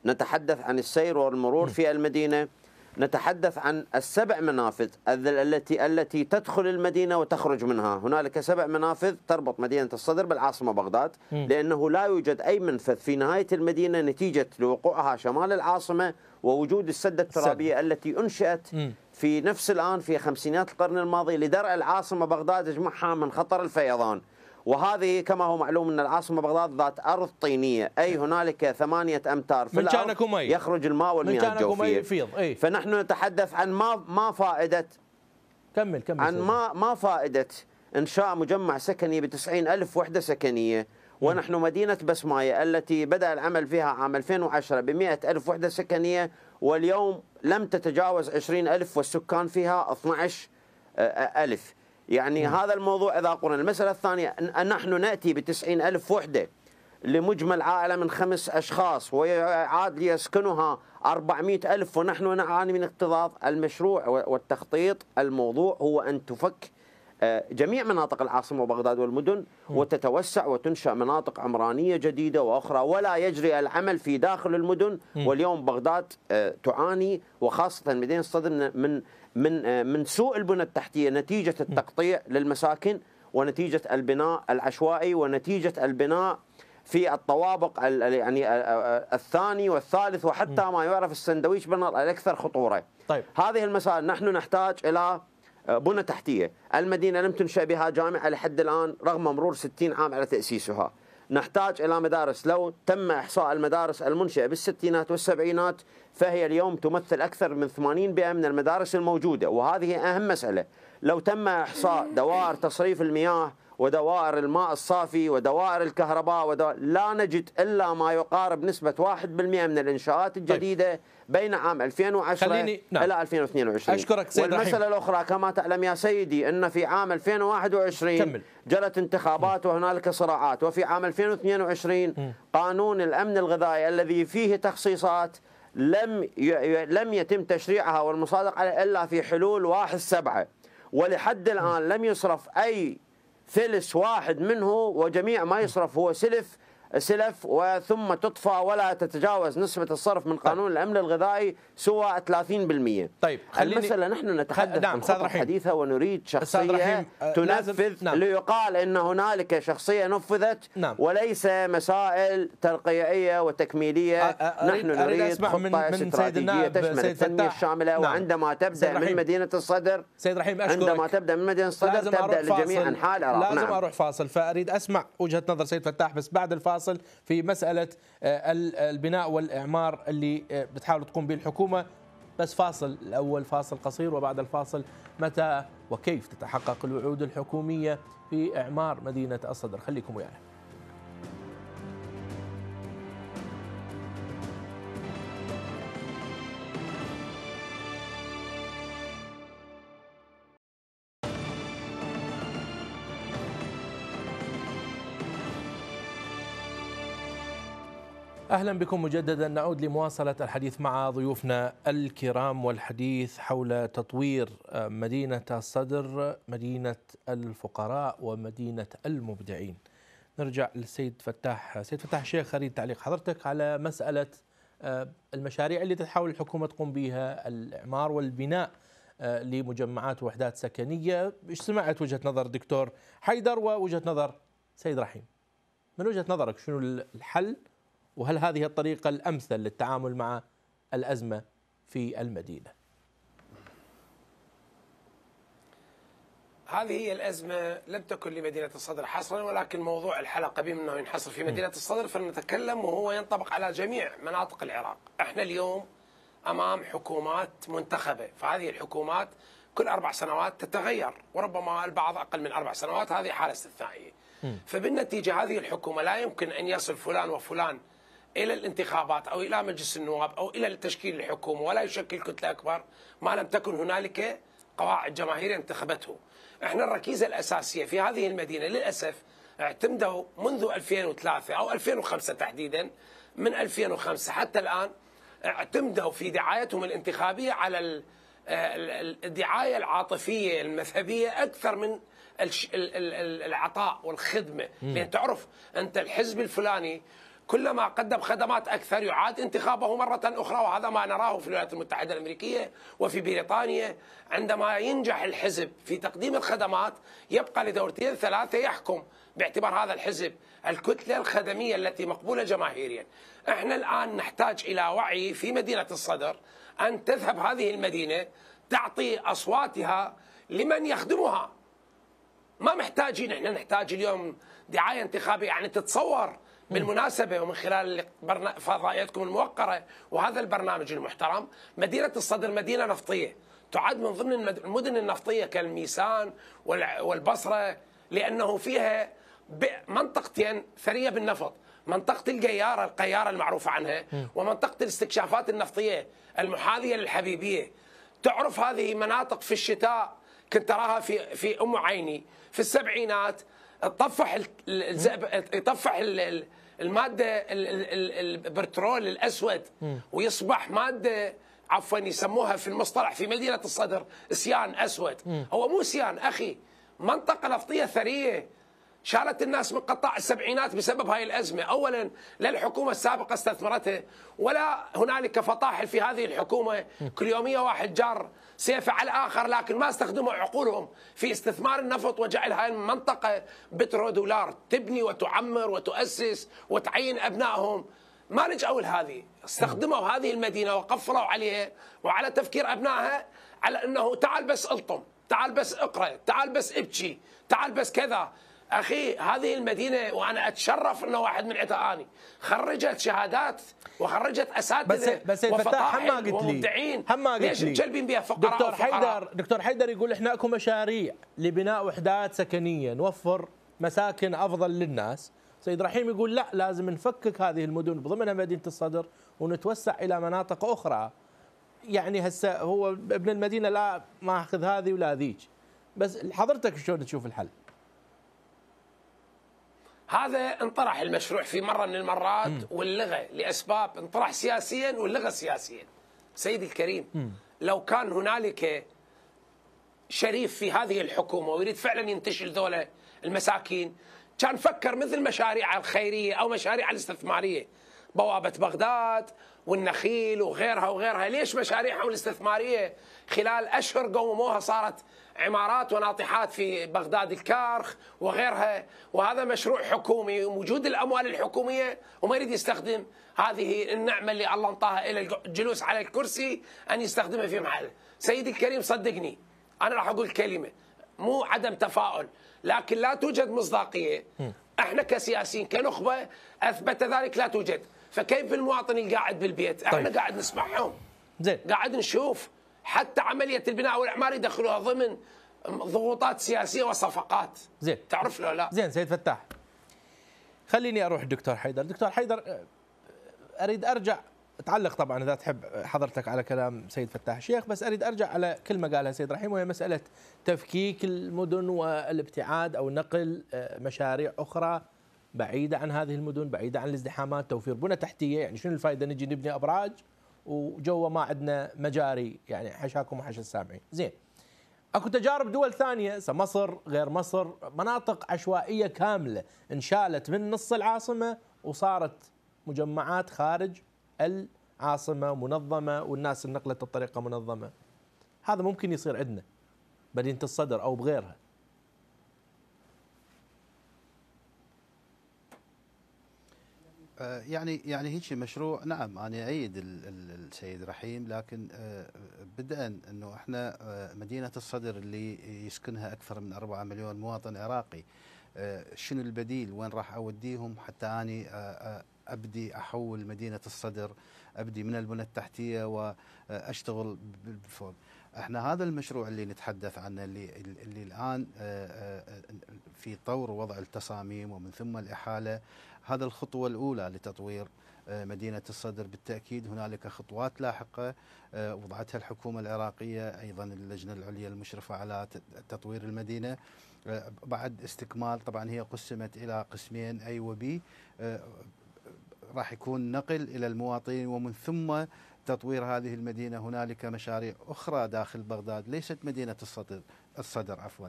نتحدث عن السير والمرور في المدينة نتحدث عن السبع منافذ التي التي تدخل المدينه وتخرج منها، هنالك سبع منافذ تربط مدينه الصدر بالعاصمه بغداد، لانه لا يوجد اي منفذ في نهايه المدينه نتيجه لوقوعها شمال العاصمه ووجود السدة الترابية السد. التي أنشئت م. في نفس الآن في خمسينات القرن الماضي لدرع العاصمة بغداد يجمعها من خطر الفيضان وهذه كما هو معلوم ان العاصمه بغداد ذات ارض طينيه اي هنالك ثمانيه امتار في الارض يخرج الماء والمياه الجوفيه أي. فنحن نتحدث عن ما ما فائده كمل كمل عن ما ما فائده انشاء مجمع سكني ب ألف وحده سكنيه ونحن مدينة بسماية التي بدأ العمل فيها عام 2010 بمئة ألف وحدة سكنية واليوم لم تتجاوز 20 ألف والسكان فيها 12 آه، آه، ألف يعني م. نعم. هذا الموضوع إذا قلنا المسألة الثانية نحن نأتي بتسعين ألف وحدة لمجمل عائلة من خمس أشخاص ويعاد ليسكنها 400 ألف ونحن نعاني من اكتظاظ المشروع والتخطيط الموضوع هو أن تفك آه، جميع مناطق العاصمة وبغداد والمدن وتتوسع وتنشأ مناطق عمرانية جديدة وأخرى ولا يجري العمل في داخل المدن واليوم بغداد آه، تعاني وخاصة مدينة الصدر من من آه، من سوء البنى التحتية نتيجة التقطيع للمساكن ونتيجة البناء العشوائي ونتيجة البناء في الطوابق يعني الثاني والثالث وحتى ما يعرف السندويش بنر الاكثر خطوره. طيب هذه المسائل نحن نحتاج الى آه، بنى تحتية المدينة لم تنشأ بها جامعة لحد الآن رغم مرور 60 عام على تأسيسها نحتاج إلى مدارس لو تم إحصاء المدارس المنشئة بالستينات والسبعينات فهي اليوم تمثل أكثر من 80% من المدارس الموجودة وهذه أهم مسألة لو تم إحصاء دوائر تصريف المياه ودوائر الماء الصافي ودوائر الكهرباء ودوائر لا نجد إلا ما يقارب نسبة 1% من الإنشاءات طيب. الجديدة بين عام 2010 خليني... نعم. إلى 2022 أشكرك سيد والمسألة رحيم. الأخرى كما تعلم يا سيدي أن في عام 2021 كمل. جرت انتخابات وهنالك صراعات وفي عام 2022 م. قانون الأمن الغذائي الذي فيه تخصيصات لم ي... لم يتم تشريعها والمصادقة إلا في حلول 1 7 ولحد الآن لم يصرف أي فلس واحد منه وجميع ما يصرف هو سلف سلف وثم تطفى ولا تتجاوز نسبة الصرف من قانون طيب. الأمن الغذائي سوى 30% طيب خليني... المسألة نحن نتحدث نعم. عن خطط حديثة ونريد شخصية تنفذ نعم. ليقال أن هنالك شخصية نفذت نعم. وليس مسائل ترقيعية وتكميلية أ... نحن نريد خطة من... من النائب تشمل التنمية الشاملة نعم. وعندما تبدأ من مدينة الصدر سيد رحيم أشكرك عندما تبدأ من مدينة الصدر تبدأ لجميع أنحاء العراق لازم نعم. أروح فاصل فأريد أسمع وجهة نظر سيد فتاح بس بعد الفاصل الفاصل في مساله آه، البناء والاعمار اللي آه، بتحاول تقوم به الحكومه بس فاصل الاول فاصل قصير وبعد الفاصل متى وكيف تتحقق الوعود الحكوميه في اعمار مدينه الصدر خليكم ويانا اهلا بكم مجددا نعود لمواصله الحديث مع ضيوفنا الكرام والحديث حول تطوير آه، مدينه الصدر مدينه الفقراء ومدينه المبدعين. نرجع للسيد فتاح، سيد فتاح الشيخ اريد تعليق حضرتك على مساله آه، المشاريع اللي تحاول الحكومه تقوم بها الاعمار والبناء آه، لمجمعات ووحدات سكنيه، سمعت وجهه نظر دكتور حيدر ووجهه نظر سيد رحيم. من وجهه نظرك شنو الحل؟ وهل هذه الطريقة الأمثل للتعامل مع الأزمة في المدينة هذه هي الأزمة لم تكن لمدينة الصدر حصرا ولكن موضوع الحلقة بما أنه ينحصر في مدينة الصدر فلنتكلم وهو ينطبق على جميع مناطق العراق احنا اليوم أمام حكومات منتخبة فهذه الحكومات كل أربع سنوات تتغير وربما البعض أقل من أربع سنوات هذه حالة استثنائية فبالنتيجة هذه الحكومة لا يمكن أن يصل فلان وفلان الى الانتخابات او الى مجلس النواب او الى تشكيل الحكومه ولا يشكل كتله اكبر ما لم تكن هنالك قواعد جماهيريه انتخبته. احنا الركيزه الاساسيه في هذه المدينه للاسف اعتمدوا منذ 2003 او 2005 تحديدا من 2005 حتى الان اعتمدوا في دعايتهم الانتخابيه على الدعايه العاطفيه المذهبيه اكثر من العطاء والخدمه، لان تعرف انت الحزب الفلاني كلما قدم خدمات أكثر يعاد انتخابه مرة أخرى وهذا ما نراه في الولايات المتحدة الأمريكية وفي بريطانيا عندما ينجح الحزب في تقديم الخدمات يبقى لدورتين ثلاثة يحكم باعتبار هذا الحزب الكتلة الخدمية التي مقبولة جماهيريا احنا الآن نحتاج إلى وعي في مدينة الصدر أن تذهب هذه المدينة تعطي أصواتها لمن يخدمها ما محتاجين احنا نحتاج اليوم دعاية انتخابية يعني تتصور بالمناسبة ومن خلال فضائياتكم الموقرة وهذا البرنامج المحترم مدينة الصدر مدينة نفطية تعد من ضمن المدن النفطية كالميسان والبصرة لأنه فيها منطقتين ثرية بالنفط منطقة القيارة القيارة المعروفة عنها ومنطقة الاستكشافات النفطية المحاذية للحبيبية تعرف هذه مناطق في الشتاء كنت أراها في, في أم عيني في السبعينات طفح يطفح الماده البترول الاسود ويصبح ماده عفوا يسموها في المصطلح في مدينه الصدر سيان اسود هو مو سيان اخي منطقه نفطيه ثريه شالت الناس من قطاع السبعينات بسبب هاي الأزمة أولا لا الحكومة السابقة استثمرتها ولا هنالك فطاحل في هذه الحكومة كل يومية واحد جار سيف على الآخر لكن ما استخدموا عقولهم في استثمار النفط وجعل هاي المنطقة بترو دولار تبني وتعمر وتؤسس وتعين أبنائهم ما نجأوا لهذه استخدموا هذه المدينة وقفلوا عليها وعلى تفكير أبنائها على أنه تعال بس ألطم تعال بس اقرأ تعال بس ابكي تعال بس كذا اخي هذه المدينه وانا اتشرف انه واحد من عتقاني خرجت شهادات وخرجت اساتذه بس بس الفتاح هم قلت لي هم قلت لي ليش تجلبين بها فقراء دكتور حيدر دكتور حيدر يقول احنا اكو مشاريع لبناء وحدات سكنيه نوفر مساكن افضل للناس سيد رحيم يقول لا لازم نفكك هذه المدن بضمنها مدينه الصدر ونتوسع الى مناطق اخرى يعني هسه هو ابن المدينه لا ما اخذ هذه ولا ذيك بس حضرتك شلون تشوف الحل؟ هذا انطرح المشروع في مره من المرات واللغه لاسباب انطرح سياسيا ولغى سياسيا. سيدي الكريم لو كان هنالك شريف في هذه الحكومه ويريد فعلا ينتشل ذولا المساكين كان فكر مثل مشاريع الخيريه او مشاريع الاستثماريه بوابه بغداد والنخيل وغيرها وغيرها ليش مشاريعهم الاستثماريه خلال اشهر قوموها صارت عمارات وناطحات في بغداد الكارخ وغيرها وهذا مشروع حكومي وموجود الاموال الحكوميه وما يريد يستخدم هذه النعمه اللي الله انطاها الى الجلوس على الكرسي ان يستخدمها في محله. سيدي الكريم صدقني انا راح اقول كلمه مو عدم تفاؤل لكن لا توجد مصداقيه احنا كسياسيين كنخبه اثبت ذلك لا توجد فكيف المواطن القاعد بالبيت؟ احنا طيب. قاعد نسمعهم زين قاعد نشوف حتى عمليه البناء والإعمار يدخلوها ضمن ضغوطات سياسيه وصفقات زين تعرف له لا زين سيد فتاح خليني اروح الدكتور حيدر دكتور حيدر أه، اريد ارجع تعلق طبعا اذا تحب حضرتك على كلام سيد فتاح الشيخ بس اريد ارجع على كلمه قالها سيد رحيم وهي مساله تفكيك المدن والابتعاد او نقل أه، مشاريع اخرى بعيده عن هذه المدن بعيده عن الازدحامات توفير بنى تحتيه يعني شنو الفائده نجي نبني ابراج وجوا ما عندنا مجاري يعني حشاكم وحش السامعين زين اكو تجارب دول ثانيه مصر غير مصر مناطق عشوائيه كامله انشالت من نص العاصمه وصارت مجمعات خارج العاصمه منظمه والناس نقلت الطريقه منظمه هذا ممكن يصير عندنا مدينه الصدر او بغيرها آه، يعني يعني هيك مشروع نعم انا اعيد السيد رحيم لكن آه، بدءا انه احنا آه، مدينه الصدر اللي يسكنها اكثر من 4 مليون مواطن عراقي شنو البديل وين راح اوديهم حتى اني ابدي احول مدينه الصدر ابدي من البنى التحتيه واشتغل بفوق احنا هذا المشروع اللي نتحدث عنه اللي اللي الان في طور وضع التصاميم ومن ثم الاحاله هذا الخطوة الأولى لتطوير آه، مدينة الصدر بالتأكيد هنالك خطوات لاحقة آه، وضعتها الحكومة العراقية أيضا اللجنة العليا المشرفة على تطوير المدينة آه، بعد استكمال طبعا هي قسمت إلى قسمين أي وبي راح يكون نقل إلى المواطنين ومن ثم تطوير هذه المدينة هنالك مشاريع أخرى داخل بغداد ليست مدينة الصدر الصدر عفوا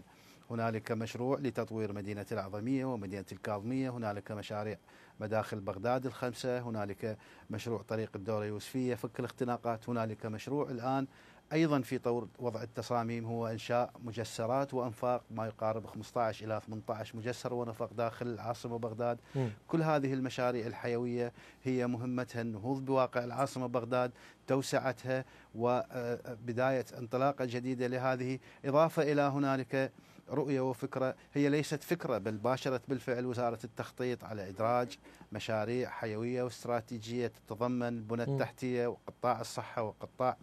هنالك مشروع لتطوير مدينة العظمية ومدينة الكاظمية هنالك مشاريع مداخل بغداد الخمسة هنالك مشروع طريق الدورة اليوسفية فك الاختناقات هنالك مشروع الآن أيضا في طور وضع التصاميم هو إنشاء مجسرات وأنفاق ما يقارب 15 إلى 18 مجسر ونفق داخل العاصمة بغداد م. كل هذه المشاريع الحيوية هي مهمتها النهوض بواقع العاصمة بغداد توسعتها وبداية آه، آه، انطلاقة جديدة لهذه إضافة إلى هنالك رؤية وفكرة هي ليست فكرة بل باشرت بالفعل وزارة التخطيط على إدراج مشاريع حيوية واستراتيجية تتضمن البنى التحتية وقطاع الصحة وقطاع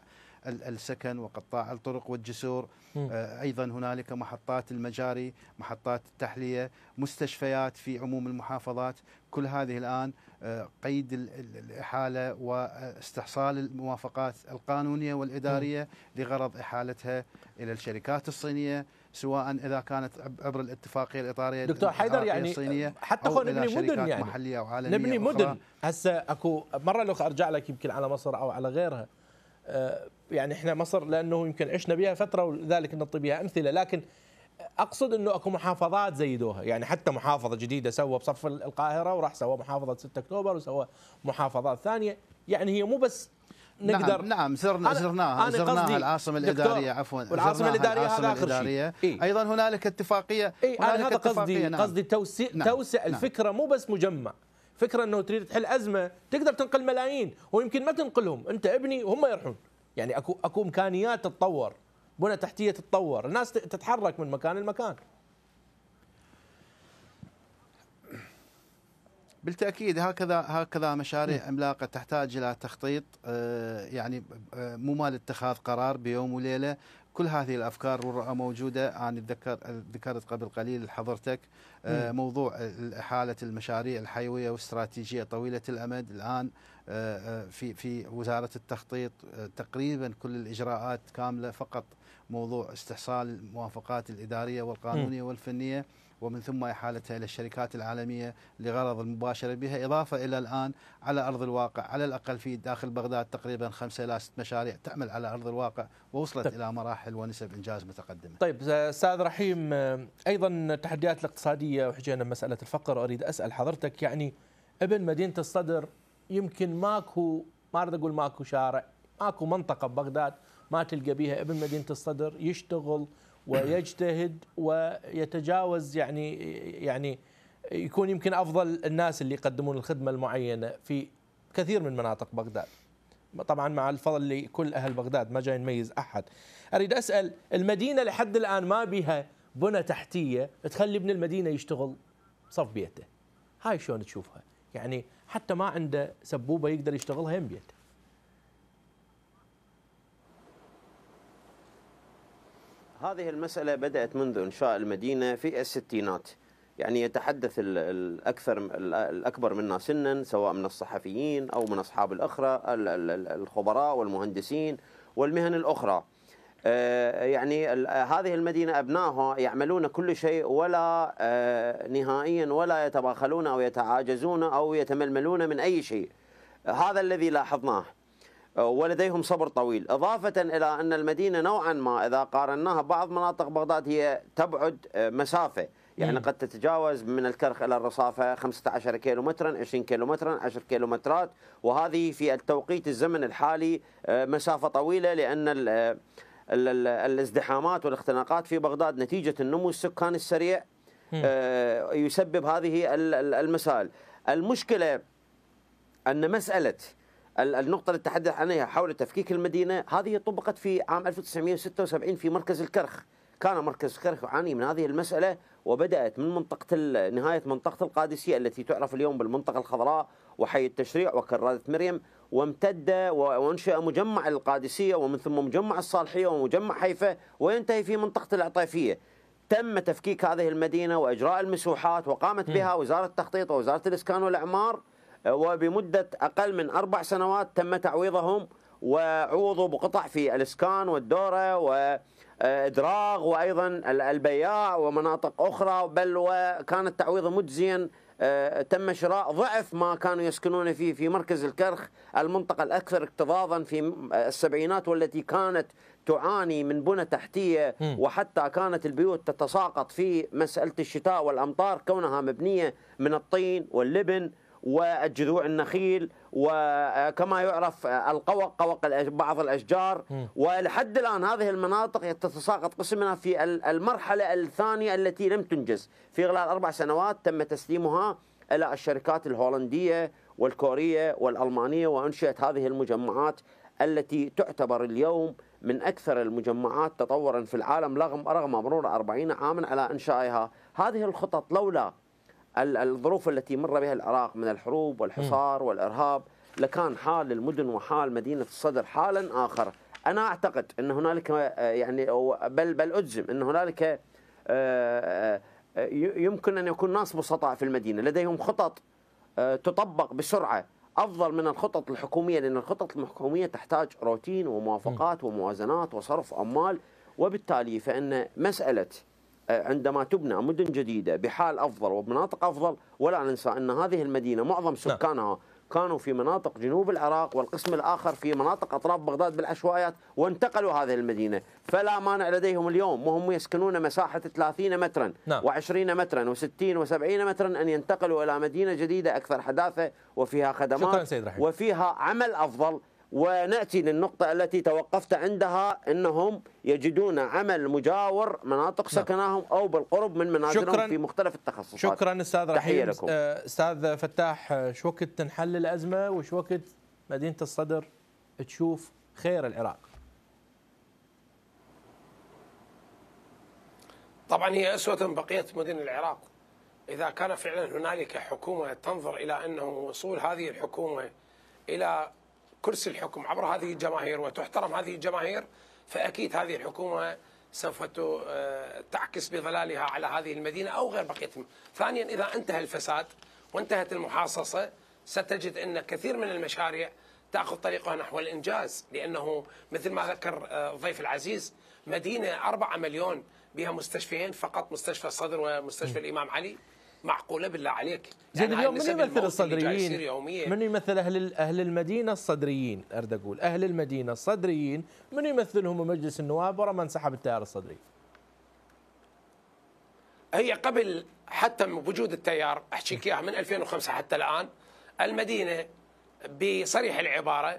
السكن وقطاع الطرق والجسور آه، ايضا هنالك محطات المجاري محطات التحليه مستشفيات في عموم المحافظات كل هذه الان آه، قيد الاحاله واستحصال الموافقات القانونيه والاداريه لغرض احالتها الى الشركات الصينيه سواء اذا كانت عبر الاتفاقيه الاطاريه دكتور حيدر يعني الصينية حتى خلينا نبني مدن يعني محليه او عالميه نبني مدن هسه اكو مره لو ارجع لك يمكن على مصر او على غيرها آه، يعني احنا مصر لانه يمكن عشنا بها فتره ولذلك نعطي بها امثله لكن اقصد انه اكو محافظات زيدوها يعني حتى محافظه جديده سوى بصف القاهره وراح سوى محافظه 6 اكتوبر وسوى محافظات ثانيه يعني هي مو بس نقدر نعم نعم زرنا زرناها زرناها العاصمه الاداريه عفوا العاصمه الاداريه هذا اخر الإدارية. شيء إيه؟ ايضا هنالك اتفاقيه إيه؟ هنالك هذا قصدي نعم. قصدي توسيع نعم. توسع نعم. الفكره مو بس مجمع فكره انه تريد تحل ازمه تقدر تنقل ملايين ويمكن ما تنقلهم انت ابني وهم يرحون يعني اكو اكو امكانيات تتطور بنى تحتيه تتطور الناس تتحرك من مكان لمكان بالتاكيد هكذا هكذا مشاريع نعم. عملاقه تحتاج الى تخطيط آه، يعني آه، مو مال اتخاذ قرار بيوم وليله كل هذه الافكار والرؤى موجوده انا اتذكر ذكرت قبل قليل لحضرتك آه، نعم. موضوع حاله المشاريع الحيويه واستراتيجيه طويله الامد الان في في وزاره التخطيط تقريبا كل الاجراءات كامله فقط موضوع استحصال الموافقات الاداريه نعم. والقانونيه والفنيه ومن ثم إحالتها إلى الشركات العالمية لغرض المباشرة بها إضافة إلى الآن على أرض الواقع على الأقل في داخل بغداد تقريبا خمسة إلى ست مشاريع تعمل على أرض الواقع ووصلت طيب. إلى مراحل ونسب إنجاز متقدمة طيب أستاذ رحيم أيضا التحديات الاقتصادية وحجينا مسألة الفقر أريد أسأل حضرتك يعني ابن مدينة الصدر يمكن ماكو ما اريد اقول ماكو شارع ماكو منطقه ببغداد ما تلقى بيها ابن مدينه الصدر يشتغل ويجتهد ويتجاوز يعني يعني يكون يمكن افضل الناس اللي يقدمون الخدمه المعينه في كثير من مناطق بغداد طبعا مع الفضل لكل اهل بغداد ما جاي نميز احد اريد اسال المدينه لحد الان ما بها بنى تحتيه تخلي ابن المدينه يشتغل صف بيته هاي شلون تشوفها يعني حتى ما عنده سبوبه يقدر يشتغلها يم بيته هذه المسألة بدأت منذ إنشاء المدينة في الستينات يعني يتحدث الأكثر الأكبر منا سنا سواء من الصحفيين أو من أصحاب الأخرى الخبراء والمهندسين والمهن الأخرى آه، يعني هذه المدينة أبنائها يعملون كل شيء ولا آه، نهائيا ولا يتباخلون أو يتعاجزون أو يتململون من أي شيء هذا الذي لاحظناه ولديهم صبر طويل إضافة إلى أن المدينة نوعا ما إذا قارناها بعض مناطق بغداد هي تبعد آه، مسافة يعني قد تتجاوز من الكرخ إلى الرصافة 15 كيلو مترا 20 كيلو مترا 10 كيلو مترات وهذه في التوقيت الزمن الحالي آه، مسافة طويلة لأن آه، الازدحامات والاختناقات في بغداد نتيجة النمو السكاني السريع يسبب هذه المسائل المشكلة أن مسألة النقطة اللي تحدث عنها حول تفكيك المدينة هذه طبقت في عام 1976 في مركز الكرخ كان مركز الكرخ يعاني من هذه المسألة وبدأت من منطقة نهاية منطقة القادسية التي تعرف اليوم بالمنطقة الخضراء وحي التشريع وكرادة مريم وامتد وانشأ مجمع القادسية ومن ثم مجمع الصالحية ومجمع حيفا وينتهي في منطقة العطيفية تم تفكيك هذه المدينة وإجراء المسوحات وقامت بها وزارة التخطيط ووزارة الإسكان والإعمار وبمدة أقل من أربع سنوات تم تعويضهم وعوضوا بقطع في الإسكان والدورة وإدراغ وأيضا البياع ومناطق أخرى بل وكان التعويض مجزيا آه، تم شراء ضعف ما كانوا يسكنون فيه في مركز الكرخ المنطقة الأكثر اكتظاظا في السبعينات والتي كانت تعاني من بنى تحتية وحتى كانت البيوت تتساقط في مسألة الشتاء والأمطار كونها مبنية من الطين واللبن والجذوع النخيل وكما يعرف آه، القوق قوق بعض الأشجار ولحد الآن هذه المناطق تتساقط قسم منها في المرحلة الثانية التي لم تنجز في خلال أربع سنوات تم تسليمها إلى الشركات الهولندية والكورية والألمانية وأنشئت هذه المجمعات التي تعتبر اليوم من أكثر المجمعات تطورا في العالم رغم رغم مرور 40 عاما على إنشائها هذه الخطط لولا الظروف التي مر بها العراق من الحروب والحصار والارهاب لكان حال المدن وحال مدينه الصدر حالا اخر انا اعتقد ان هنالك آه، يعني بل بل اجزم ان هنالك آه، آه، يمكن ان يكون ناس بسطاء في المدينه لديهم خطط تطبق بسرعه افضل من الخطط الحكوميه لان الخطط الحكوميه تحتاج روتين وموافقات وموازنات وصرف اموال وبالتالي فان مساله عندما تبنى مدن جديدة بحال أفضل وبمناطق أفضل ولا ننسى أن هذه المدينة معظم نعم. سكانها كانوا في مناطق جنوب العراق والقسم الآخر في مناطق أطراف بغداد بالعشوائيات وانتقلوا هذه المدينة فلا مانع لديهم اليوم وهم يسكنون مساحة 30 مترا نعم. و20 مترا و60 و70 مترا أن ينتقلوا إلى مدينة جديدة أكثر حداثة وفيها خدمات شكرا سيد وفيها عمل أفضل ونأتي للنقطة التي توقفت عندها أنهم يجدون عمل مجاور مناطق نعم. سكناهم أو بالقرب من منازلهم في مختلف التخصصات شكرا أستاذ تحية لكم آه، أستاذ فتاح آه، شو وقت تنحل الأزمة وشو وقت مدينة الصدر تشوف خير العراق طبعا هي أسوة بقية مدن العراق إذا كان فعلا هنالك حكومة تنظر إلى أنه وصول هذه الحكومة إلى كرسي الحكم عبر هذه الجماهير وتحترم هذه الجماهير فأكيد هذه الحكومة سوف آه، تعكس بظلالها على هذه المدينة أو غير بقية ثانيا إذا انتهى الفساد وانتهت المحاصصة ستجد أن كثير من المشاريع تأخذ طريقها نحو الإنجاز لأنه مثل ما ذكر الضيف آه، العزيز مدينة أربعة مليون بها مستشفيين فقط مستشفى الصدر ومستشفى الإمام علي معقوله بالله عليك زين يعني اليوم من يمثل الصدريين من يمثل اهل اهل المدينه الصدريين ارد اقول اهل المدينه الصدريين من يمثلهم مجلس النواب ورا ما انسحب التيار الصدري هي قبل حتى وجود التيار احكيك اياها من 2005 حتى الان المدينه بصريح العباره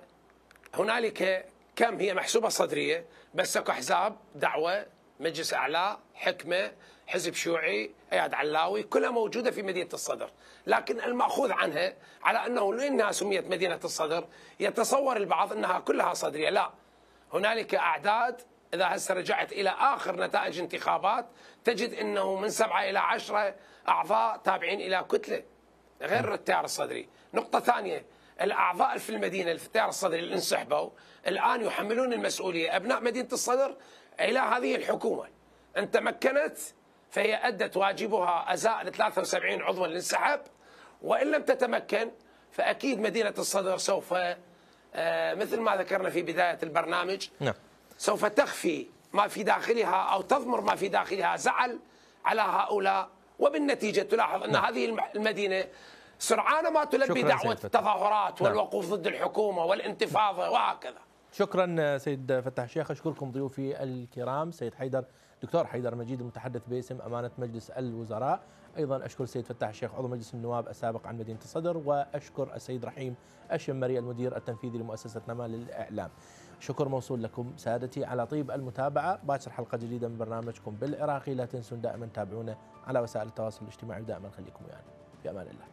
هنالك كم هي محسوبه صدريه بس اكو احزاب دعوه مجلس اعلى حكمه حزب شيوعي اياد علاوي كلها موجوده في مدينه الصدر لكن الماخوذ عنها على انه لانها سميت مدينه الصدر يتصور البعض انها كلها صدريه لا هنالك اعداد اذا هسه رجعت الى اخر نتائج انتخابات تجد انه من سبعه الى عشره اعضاء تابعين الى كتله غير نعم. التيار الصدري نقطه ثانيه الاعضاء في المدينه في التيار الصدري اللي انسحبوا الان يحملون المسؤوليه ابناء مدينه الصدر الى هذه الحكومه ان تمكنت فهي أدت واجبها أزاء ال 73 عضوا للانسحاب وإن لم تتمكن فأكيد مدينة الصدر سوف آه، مثل ما ذكرنا في بداية البرنامج نعم. سوف تخفي ما في داخلها أو تضمر ما في داخلها زعل على هؤلاء وبالنتيجة تلاحظ أن نعم. هذه المدينة سرعان ما تلبي دعوة التظاهرات نعم. والوقوف ضد الحكومة والانتفاضة وهكذا شكرا سيد فتح شيخ أشكركم ضيوفي الكرام سيد حيدر دكتور حيدر مجيد المتحدث باسم أمانة مجلس الوزراء أيضا أشكر السيد فتاح الشيخ عضو مجلس النواب السابق عن مدينة الصدر وأشكر السيد رحيم الشمري المدير التنفيذي لمؤسسة نما للإعلام شكر موصول لكم سادتي على طيب المتابعة باشر حلقة جديدة من برنامجكم بالعراقي لا تنسون دائما تابعونا على وسائل التواصل الاجتماعي ودائما خليكم ويانا يعني. امان الله